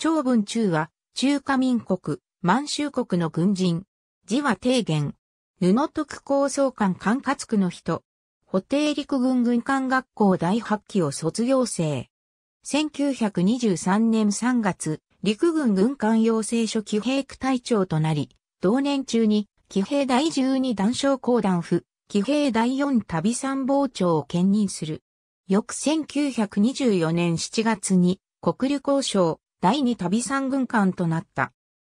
長文中は、中華民国、満州国の軍人。字は提言。布徳高層館管轄区の人。補定陸軍軍艦学校第8期を卒業生。1923年3月、陸軍軍艦養成所騎兵区隊長となり、同年中に、騎兵第12弾小高団府、騎兵第4旅参謀長を兼任する。翌1924年7月に、国旅交渉、第二旅三軍艦となった。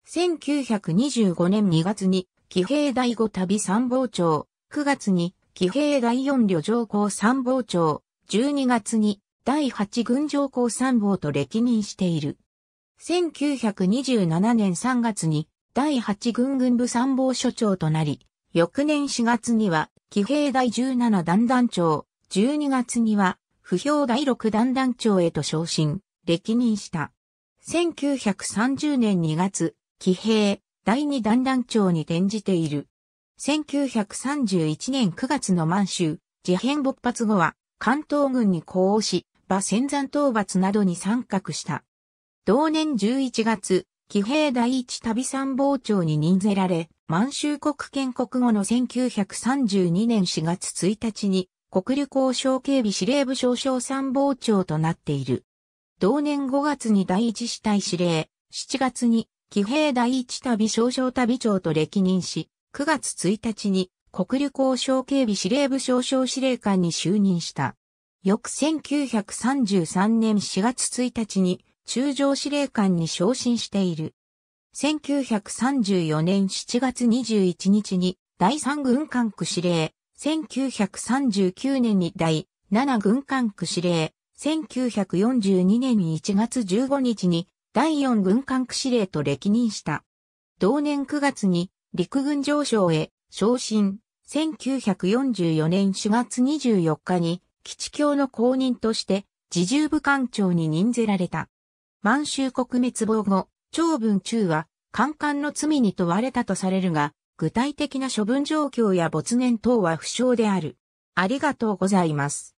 1925年2月に、騎兵第五旅参謀長、9月に、騎兵第四旅上皇参謀長、12月に、第8軍上皇参謀と歴任している。1927年3月に、第8軍軍部参謀所長となり、翌年4月には、騎兵第17団団長、12月には、不評第6団団長へと昇進、歴任した。1930年2月、騎兵第二弾団長に転じている。1931年9月の満州、事変勃発後は、関東軍に呼応し、馬戦山討伐などに参画した。同年11月、騎兵第一旅参謀長に任ぜられ、満州国建国後の1932年4月1日に、国力交渉警備司令部少将参謀長となっている。同年5月に第一師隊司令、7月に騎兵第一旅少将旅長と歴任し、9月1日に国旅交渉警備司令部少将司令官に就任した。翌1933年4月1日に中将司令官に昇進している。1934年7月21日に第三軍管区司令、1939年に第7軍管区司令、1942年1月15日に第4軍管区司令と歴任した。同年9月に陸軍上昇へ昇進。1944年4月24日に基地教の公認として自重部官長に任ぜられた。満州国滅亡後、長文中は官官の罪に問われたとされるが、具体的な処分状況や没年等は不詳である。ありがとうございます。